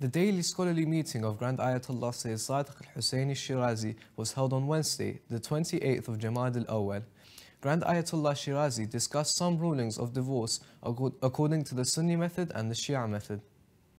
The daily scholarly meeting of Grand Ayatollah Sayyid Sadiq al-Husseini Shirazi was held on Wednesday, the 28th of Jamad al-Awwal. Grand Ayatollah Shirazi discussed some rulings of divorce according to the Sunni method and the Shia method.